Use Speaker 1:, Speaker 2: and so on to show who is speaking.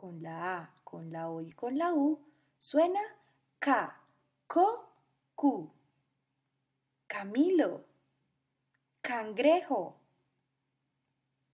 Speaker 1: con la A, con la O y con la U, suena K, Co, q. Camilo, cangrejo.